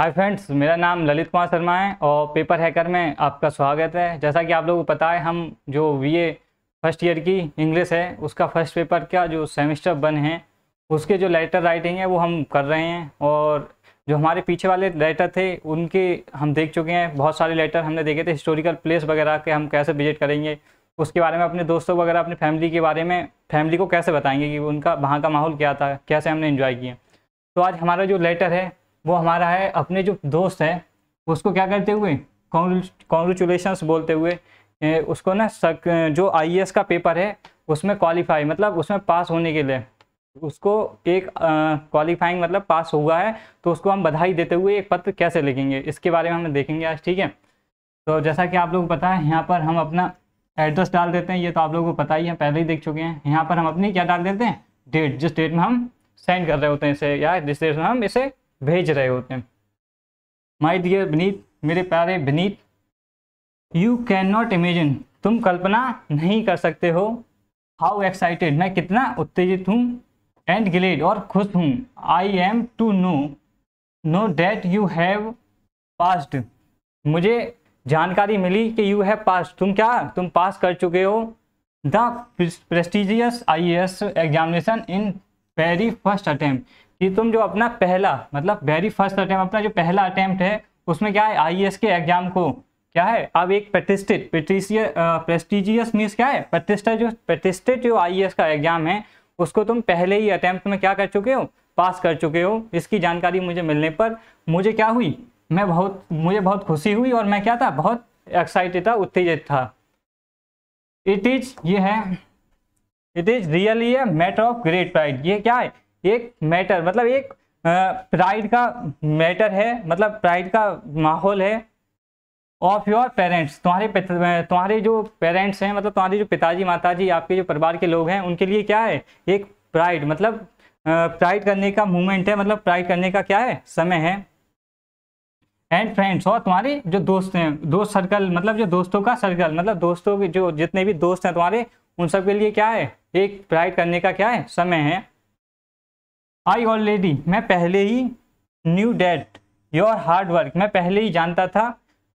Hi friends मेरा नाम ललित कुमार शर्मा है और पेपर हैकर में आपका स्वागत है जैसा कि आप लोगों को पता है हम जो वीए फर्स्ट ईयर की इंग्लिश है उसका फर्स्ट पेपर का जो सेमेस्टर वन है उसके जो लेटर राइटिंग है वो हम कर रहे हैं और जो हमारे पीछे वाले लेटर थे उनके हम देख चुके हैं बहुत सारे लेटर हमने देखे थे हिस्टोरिकल प्लेस वगैरह के हम कैसे विजिट करेंगे उसके बारे में अपने दोस्तों वगैरह अपने फैमिली के बारे में फैमिली को कैसे बताएंगे कि उनका वहाँ का माहौल क्या था कैसे हमने इन्जॉय किया तो आज हमारा जो लेटर है वो हमारा है अपने जो दोस्त है उसको क्या करते हुए कॉन्ग्रेचुलेशन बोलते हुए ए, उसको ना सक जो आई का पेपर है उसमें क्वालिफाई मतलब उसमें पास होने के लिए उसको एक क्वालिफाइंग मतलब पास हुआ है तो उसको हम बधाई देते हुए एक पत्र कैसे लिखेंगे इसके बारे में हम देखेंगे आज ठीक है तो जैसा कि आप लोग पता है यहाँ पर हम अपना एड्रेस डाल देते हैं ये तो आप लोगों को पता ही है पहले ही देख चुके हैं यहाँ पर हम अपनी क्या डाल देते हैं डेट जिस डेट में हम सेंड कर रहे होते हैं इसे या जिस डेट में हम इसे भेज रहे होते हैं माई डियर विनीत मेरे प्यारे Vineet you can not imagine तुम कल्पना नहीं कर सकते हो हाउ एक्साइटेड मैं कितना उत्तेजित हूँ एंड ग्लेड और खुश हूँ I am to know know that you have passed मुझे जानकारी मिली कि यू हैव पास तुम क्या तुम पास कर चुके हो the prestigious I examination in very first attempt कि तुम जो अपना पहला मतलब वेरी फर्स्ट अटैम्प्ट अपना जो पहला अटैम्प्ट है उसमें क्या है आई के एग्जाम को क्या है अब एक प्रतिष्ठित प्रेस्टिजियस मीन्स क्या है प्रतिष्ठा जो प्रतिष्ठित जो आई e का एग्जाम है उसको तुम पहले ही अटैम्प्ट में क्या कर चुके हो पास कर चुके हो इसकी जानकारी मुझे मिलने पर मुझे क्या हुई मैं बहुत मुझे बहुत खुशी हुई और मैं क्या था बहुत एक्साइटेड था उत्तेजित था इट इज ये है it is really a matter of great pride ये क्या है एक मैटर मतलब एक प्राइड का मैटर है मतलब प्राइड का माहौल है ऑफ योर पेरेंट्स तुम्हारे तुम्हारे जो पेरेंट्स हैं मतलब तुम्हारे जो पिताजी माताजी आपके जो परिवार के लोग हैं उनके लिए क्या है एक प्राइड मतलब प्राइड करने का मूवमेंट है मतलब प्राइड करने का क्या है समय है एंड फ्रेंड्स और तुम्हारे जो दोस्त हैं दोस्त सर्कल मतलब जो दोस्तों का सर्कल मतलब दोस्तों के जो जितने भी दोस्त हैं तुम्हारे उन सब के लिए क्या है एक प्राइड करने का क्या है समय है आई ऑलरेडी मैं पहले ही knew that your hard work मैं पहले ही जानता था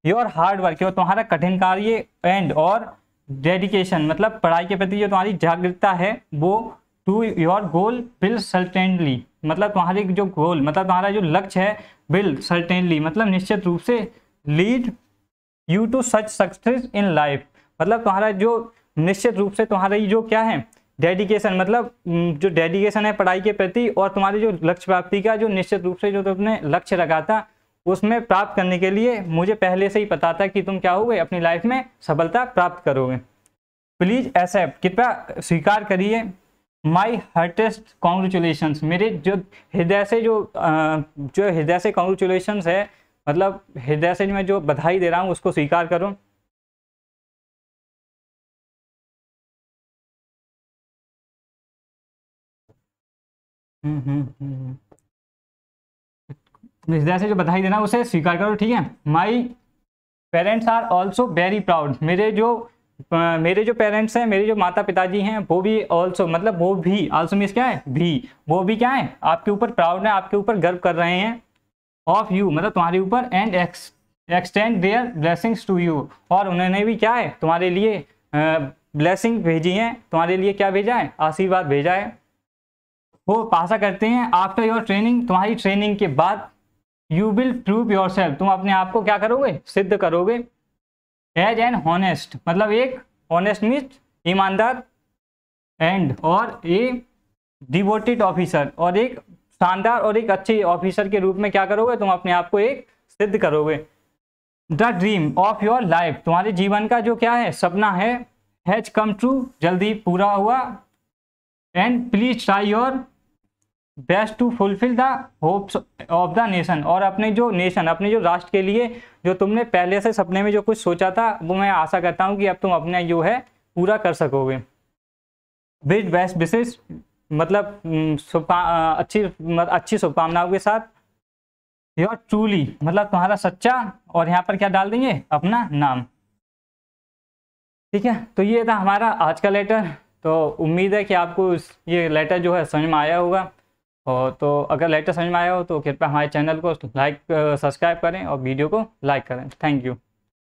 योर हार्ड वर्क और तुम्हारा कठिन कार्य एंड और डेडिकेशन मतलब पढ़ाई के प्रति जो तुम्हारी जागरूकता है वो to your goal will certainly मतलब तुम्हारी जो गोल मतलब तुम्हारा जो लक्ष्य है बिल सर्टेनली मतलब निश्चित रूप से lead you to such success in life मतलब तुम्हारा जो निश्चित रूप से ये जो क्या है डेडिकेशन मतलब जो डेडिकेशन है पढ़ाई के प्रति और तुम्हारी जो लक्ष्य प्राप्ति का जो निश्चित रूप से जो तुमने लक्ष्य रखा था उसमें प्राप्त करने के लिए मुझे पहले से ही पता था कि तुम क्या होगे अपनी लाइफ में सफलता प्राप्त करोगे प्लीज एक्सेप्ट कृपया स्वीकार करिए माई हर्टेस्ट कॉन्ग्रेचुलेशन मेरे जो हृदय से जो जो हृदय से कॉन्ग्रेचुलेशन है मतलब हृदय से मैं जो बधाई दे रहा हूँ उसको स्वीकार करूँ हम्म हम्म, हम्म, हम्म। से जो बधाई देना उसे स्वीकार करो ठीक है my parents are also very proud मेरे जो मेरे जो पेरेंट्स हैं मेरे जो माता पिताजी हैं वो भी ऑल्सो मतलब वो भी ऑल्सो मीन्स क्या है भी वो भी क्या है आपके ऊपर प्राउड है आपके ऊपर गर्व कर रहे हैं ऑफ यू मतलब तुम्हारे ऊपर and ex extend their blessings to you और उन्होंने भी क्या है तुम्हारे लिए ब्लेसिंग uh, भेजी है तुम्हारे लिए क्या भेजा है आशीर्वाद भेजा है वो पासा करते हैं आफ्टर योर ट्रेनिंग तुम्हारी ट्रेनिंग के बाद you will prove yourself तुम अपने आप को क्या करोगे सिद्ध करोगे एज एन हॉनेस्ट मतलब एक ऑनेस्ट मीन्स ईमानदार एंड और ए डिवोटेड ऑफिसर और एक शानदार और एक अच्छे ऑफिसर के रूप में क्या करोगे तुम अपने आप को एक सिद्ध करोगे the dream of your life तुम्हारे जीवन का जो क्या है सपना है हैज कम ट्रू जल्दी पूरा हुआ and please try your best to fulfil the hopes of the nation और अपने जो नेशन अपने जो राष्ट्र के लिए जो तुमने पहले से सपने में जो कुछ सोचा था वो मैं आशा करता हूँ कि अब तुम अपना जो है पूरा कर सकोगे विद बेस्ट विशेष मतलब अच्छी अच्छी शुभकामनाओं के साथ योर ट्रूली मतलब तुम्हारा सच्चा और यहाँ पर क्या डाल देंगे अपना नाम ठीक है तो ये था हमारा आज का लेटर तो उम्मीद है कि आपको ये लेटर जो है समझ में आया होगा और तो अगर लेटर समझ में आया हो तो कृपया हमारे चैनल को लाइक सब्सक्राइब करें और वीडियो को लाइक करें थैंक यू